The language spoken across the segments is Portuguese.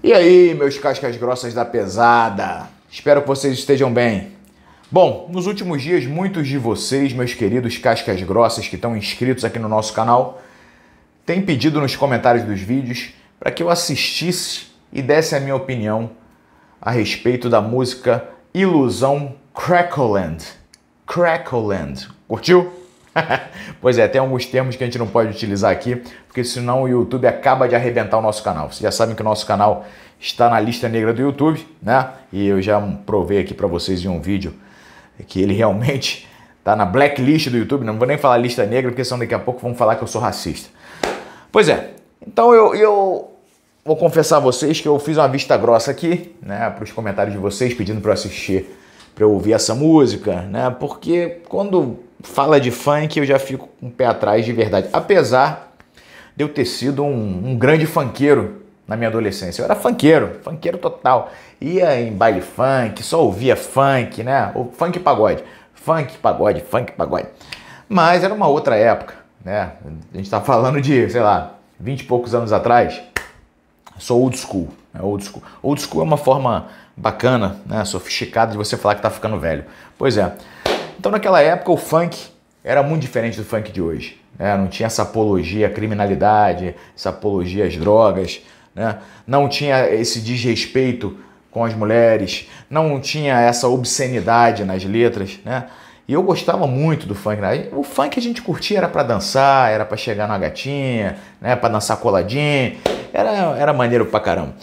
E aí, meus cascas grossas da pesada? Espero que vocês estejam bem. Bom, nos últimos dias, muitos de vocês, meus queridos cascas grossas que estão inscritos aqui no nosso canal, têm pedido nos comentários dos vídeos para que eu assistisse e desse a minha opinião a respeito da música Ilusão Crackoland. Crackland. Curtiu? pois é, tem alguns termos que a gente não pode utilizar aqui, porque senão o YouTube acaba de arrebentar o nosso canal. Vocês já sabem que o nosso canal está na lista negra do YouTube, né? E eu já provei aqui para vocês em um vídeo que ele realmente tá na blacklist do YouTube. Não vou nem falar lista negra, porque senão daqui a pouco vão falar que eu sou racista. Pois é, então eu, eu vou confessar a vocês que eu fiz uma vista grossa aqui, né, para os comentários de vocês pedindo para eu assistir, para eu ouvir essa música, né? Porque quando fala de funk, eu já fico com um o pé atrás de verdade. Apesar de eu ter sido um, um grande funkeiro na minha adolescência. Eu era funkeiro, funkeiro total. Ia em baile funk, só ouvia funk, né? O funk pagode. Funk pagode, funk pagode. Mas era uma outra época, né? A gente tá falando de, sei lá, vinte e poucos anos atrás. Sou old school, é old school. Old school é uma forma bacana, né? sofisticada de você falar que tá ficando velho. Pois é. Então, naquela época, o funk era muito diferente do funk de hoje. Né? Não tinha essa apologia à criminalidade, essa apologia às drogas, né? não tinha esse desrespeito com as mulheres, não tinha essa obscenidade nas letras. Né? E eu gostava muito do funk. Né? O funk a gente curtia era para dançar, era para chegar na gatinha, né? para dançar coladinho. Era, era maneiro pra caramba.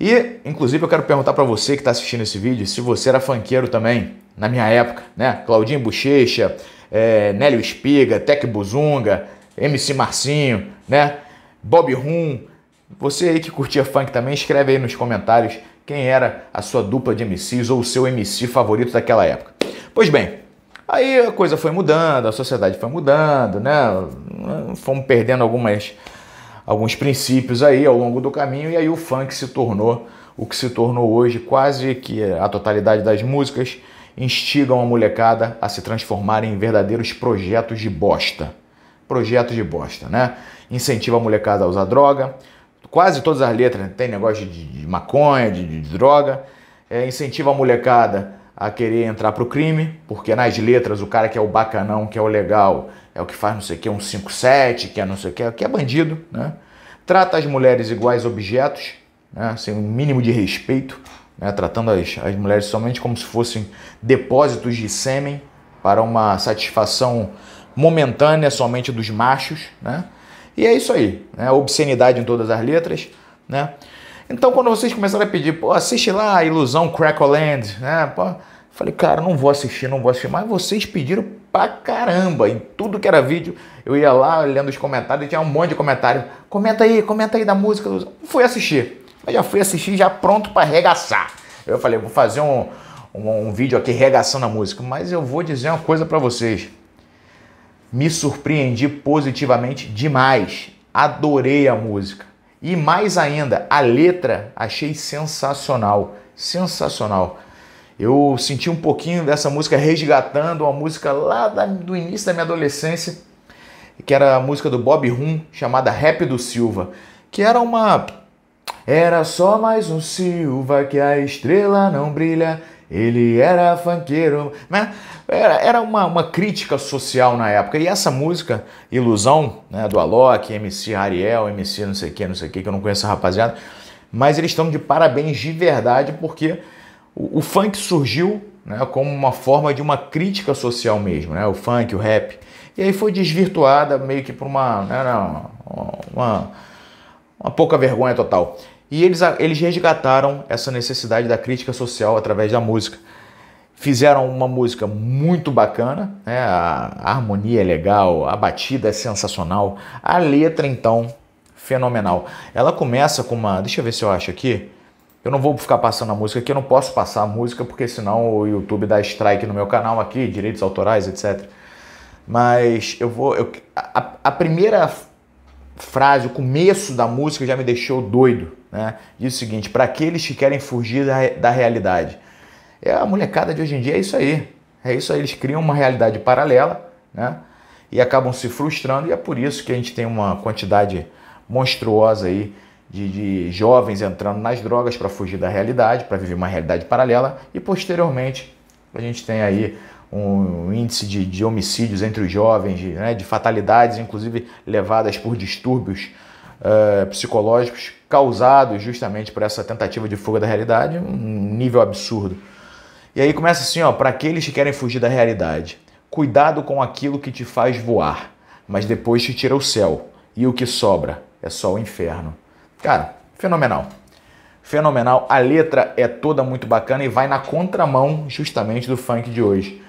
E, inclusive, eu quero perguntar para você que está assistindo esse vídeo se você era fanqueiro também, na minha época, né? Claudinho Bochecha, é, Nélio Espiga, Tec Buzunga, MC Marcinho, né? Bob Rum. Você aí que curtia funk também, escreve aí nos comentários quem era a sua dupla de MCs ou o seu MC favorito daquela época. Pois bem, aí a coisa foi mudando, a sociedade foi mudando, né? Fomos perdendo algumas alguns princípios aí ao longo do caminho, e aí o funk se tornou o que se tornou hoje, quase que a totalidade das músicas instigam a molecada a se transformar em verdadeiros projetos de bosta. Projetos de bosta, né? Incentiva a molecada a usar droga. Quase todas as letras tem negócio de, de maconha, de, de droga. É, incentiva a molecada a querer entrar pro crime, porque nas letras o cara que é o bacanão, que é o legal, é o que faz não sei o que, é um 57, que é não sei o que, que é bandido, né? Trata as mulheres iguais objetos, né? sem o um mínimo de respeito, né? tratando as, as mulheres somente como se fossem depósitos de sêmen para uma satisfação momentânea somente dos machos, né? E é isso aí, né? Obscenidade em todas as letras, né? Então, quando vocês começaram a pedir, pô, assiste lá a Ilusão Crackoland né? Pô, falei, cara, não vou assistir, não vou assistir. Mas vocês pediram pra caramba. Em tudo que era vídeo, eu ia lá lendo os comentários e tinha um monte de comentário. Comenta aí, comenta aí da música. Fui assistir. Mas já fui assistir já pronto para arregaçar. Eu falei, vou fazer um, um, um vídeo aqui regaçando a música. Mas eu vou dizer uma coisa para vocês. Me surpreendi positivamente demais. Adorei a música. E mais ainda, a letra achei sensacional. Sensacional. Eu senti um pouquinho dessa música resgatando uma música lá do início da minha adolescência, que era a música do Bob Rum, chamada Rap do Silva, que era uma era só mais um Silva que a estrela não brilha. Ele era fanqueiro, né? Era, era uma, uma crítica social na época. E essa música, Ilusão, né, do Alok, MC Ariel, MC não sei o que, não sei o que, que eu não conheço a rapaziada. Mas eles estão de parabéns de verdade porque o, funk surgiu né, como uma forma de uma crítica social mesmo, né, o funk, o rap. E aí foi desvirtuada meio que por uma, né, né uma, uma pouca vergonha total. E eles, eles resgataram essa necessidade da crítica social através da música. Fizeram uma música muito bacana, né, a harmonia é legal, a batida é sensacional, a letra então fenomenal. Ela começa com uma, deixa eu ver se eu acho aqui, eu não vou ficar passando a música aqui, eu não posso passar a música porque senão o YouTube dá strike no meu canal aqui, direitos autorais, etc. Mas eu vou. Eu, a, a, primeira frase, o começo da música já me deixou doido, né? Diz o seguinte: para aqueles que querem fugir da, da realidade. É a molecada de hoje em dia, é isso aí. É isso aí, eles criam uma realidade paralela, né? E acabam se frustrando, e é por isso que a gente tem uma quantidade monstruosa aí de, de jovens entrando nas drogas para fugir da realidade, para viver uma realidade paralela, e posteriormente a gente tem aí um índice de, de homicídios entre os jovens, de, né, de fatalidades, inclusive levadas por distúrbios uh, psicológicos causados justamente por essa tentativa de fuga da realidade, um nível absurdo. E aí começa assim, ó, para aqueles que querem fugir da realidade, cuidado com aquilo que te faz voar, mas depois te tira o céu e o que sobra é só o inferno. Cara, fenomenal. Fenomenal. A letra é toda muito bacana e vai na contramão justamente do funk de hoje.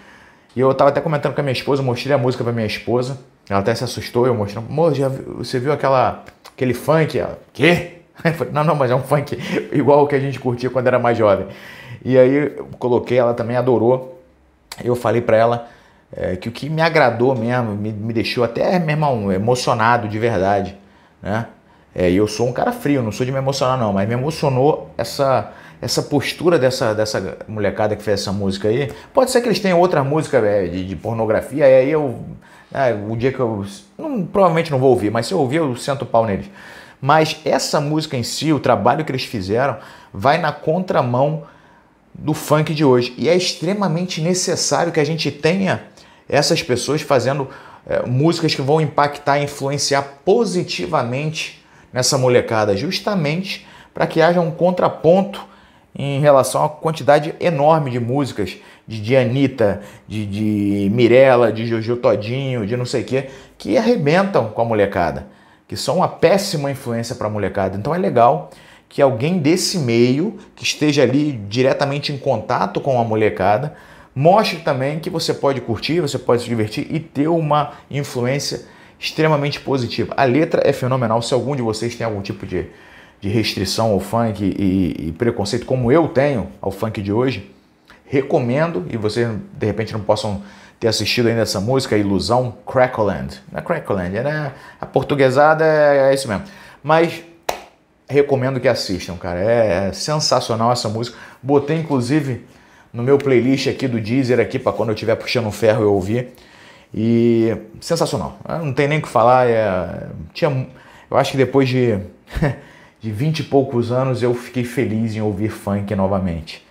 E eu tava até comentando com a minha esposa, mostrei a música pra minha esposa. Ela até se assustou, eu mostrei. Amor, já, você viu aquela, aquele funk? Ela, quê? não, não, mas é um funk igual o que a gente curtia quando era mais jovem. E aí eu coloquei, ela também adorou. Eu falei para ela é, que o que me agradou mesmo, me, me deixou até, meu irmão, emocionado de verdade, né? É, eu sou um cara frio, não sou de me emocionar não, mas me emocionou essa essa postura dessa, dessa molecada que fez essa música aí. Pode ser que eles tenham outra música é, de, de, pornografia, e aí eu. É, o dia que eu. Não, provavelmente não vou ouvir, mas se eu ouvir, eu sento o pau neles. Mas essa música em si, o trabalho que eles fizeram, vai na contramão do funk de hoje. E é extremamente necessário que a gente tenha essas pessoas fazendo é, músicas que vão impactar, influenciar positivamente nessa molecada, justamente para que haja um contraponto em relação à quantidade enorme de músicas de, Dianita, Anitta, de, de Mirella, de Jojo Todinho, de não sei o quê, que arrebentam com a molecada, que são uma péssima influência para a molecada. Então é legal que alguém desse meio, que esteja ali diretamente em contato com a molecada, mostre também que você pode curtir, você pode se divertir e ter uma influência extremamente positiva. A letra é fenomenal. Se algum de vocês tem algum tipo de, de restrição ao funk e, e preconceito, como eu tenho ao funk de hoje, recomendo. E vocês de repente não possam ter assistido ainda essa música, Ilusão Crackland. Não é Crackland, é, né? a portuguesada é, é isso mesmo. Mas recomendo que assistam, cara. É, é sensacional essa música. Botei inclusive no meu playlist aqui do Deezer aqui para quando eu estiver puxando um ferro eu ouvir. E sensacional. Ah, não tem nem o que falar. É, tinha, eu acho que depois de, de 20 e poucos anos eu fiquei feliz em ouvir funk novamente.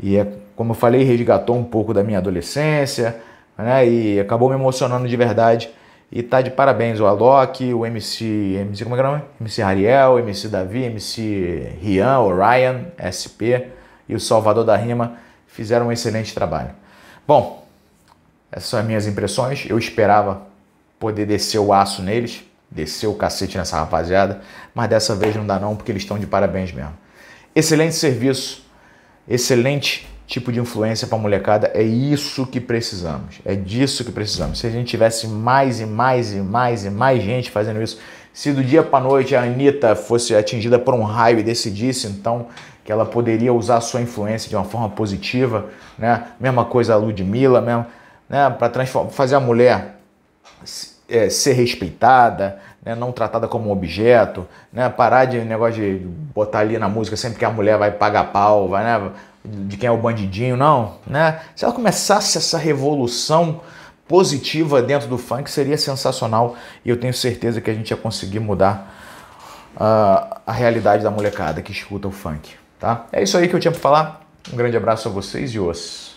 E é, como eu falei, resgatou um pouco da minha adolescência né? e acabou me emocionando de verdade. E tá de parabéns o Alok, o MC. MC como é que é o nome? MC Ariel, MC Davi, MC Rian, Orion, SP e o Salvador da Rima fizeram um excelente trabalho. Bom, essas são as minhas impressões. Eu esperava poder descer o aço neles, descer o cacete nessa rapaziada, mas dessa vez não dá não, porque eles estão de parabéns mesmo. Excelente serviço, excelente tipo de influência para a molecada, é isso que precisamos. É disso que precisamos. Se a gente tivesse mais e mais e mais e mais gente fazendo isso, se do dia para noite a Anitta fosse atingida por um raio e decidisse, então que ela poderia usar a sua influência de uma forma positiva, né? Mesma coisa a Ludmilla, mesmo né, para fazer a mulher é, ser respeitada, né, não tratada como objeto, né, parar de negócio de botar ali na música sempre que a mulher vai pagar pau, vai, né, de quem é o bandidinho, não. Né? Se ela começasse essa revolução positiva dentro do funk, seria sensacional e eu tenho certeza que a gente ia conseguir mudar uh, a realidade da molecada que escuta o funk. Tá? É isso aí que eu tinha para falar. Um grande abraço a vocês e os.